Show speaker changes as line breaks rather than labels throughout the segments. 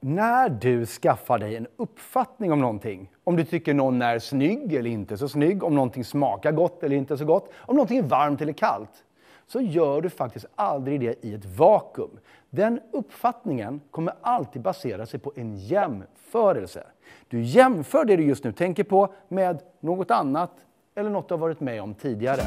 när du skaffar dig en uppfattning om någonting, om du tycker någon är snygg eller inte så snygg, om någonting smakar gott eller inte så gott, om någonting är varmt eller kallt, så gör du faktiskt aldrig det i ett vakuum. Den uppfattningen kommer alltid basera sig på en jämförelse. Du jämför det du just nu tänker på med något annat eller något du har varit med om tidigare.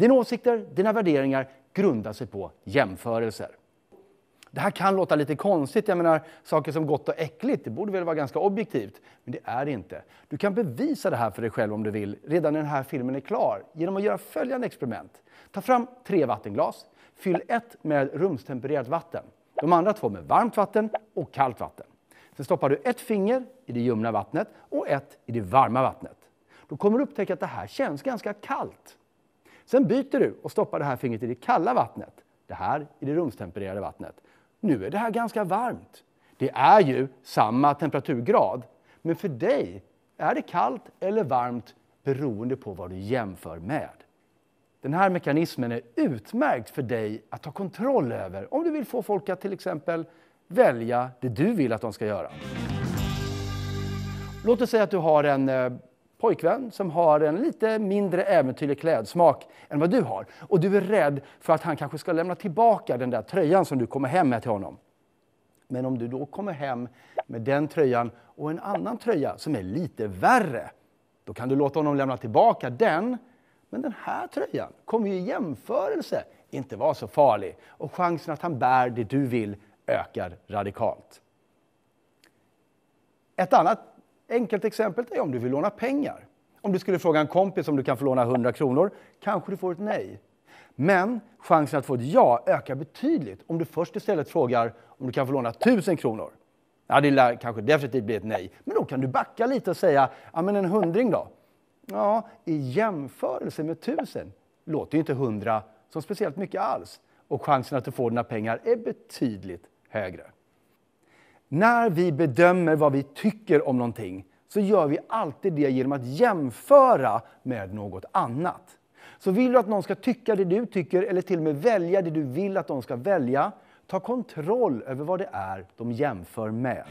Dina åsikter, dina värderingar grundar sig på jämförelser. Det här kan låta lite konstigt. Jag menar, saker som gott och äckligt det borde väl vara ganska objektivt. Men det är det inte. Du kan bevisa det här för dig själv om du vill redan när den här filmen är klar genom att göra följande experiment. Ta fram tre vattenglas. Fyll ett med rumstempererat vatten. De andra två med varmt vatten och kallt vatten. Sen stoppar du ett finger i det ljumna vattnet och ett i det varma vattnet. Då kommer du upptäcka att det här känns ganska kallt. Sen byter du och stoppar det här fingret i det kalla vattnet. Det här i det rumstempererade vattnet. Nu är det här ganska varmt. Det är ju samma temperaturgrad. Men för dig är det kallt eller varmt beroende på vad du jämför med. Den här mekanismen är utmärkt för dig att ta kontroll över om du vill få folk att till exempel välja det du vill att de ska göra. Låt oss säga att du har en eh, pojkvän som har en lite mindre äventyrlig klädsmak än vad du har. Och du är rädd för att han kanske ska lämna tillbaka den där tröjan som du kommer hem med till honom. Men om du då kommer hem med den tröjan och en annan tröja som är lite värre, då kan du låta honom lämna tillbaka den. Men den här tröjan kommer ju i jämförelse inte vara så farlig och chansen att han bär det du vill ökar radikalt. Ett annat Enkelt exempel är om du vill låna pengar. Om du skulle fråga en kompis om du kan få låna 100 kronor, kanske du får ett nej. Men chansen att få ett ja ökar betydligt om du först istället frågar om du kan få låna 1000 kronor. Ja, det lär kanske definitivt bli ett nej, men då kan du backa lite och säga ja, men en hundring då? Ja, i jämförelse med 1000 låter ju inte 100 som speciellt mycket alls och chansen att du får dina pengar är betydligt högre. När vi bedömer vad vi tycker om någonting så gör vi alltid det genom att jämföra med något annat. Så vill du att någon ska tycka det du tycker eller till och med välja det du vill att de ska välja, ta kontroll över vad det är de jämför med.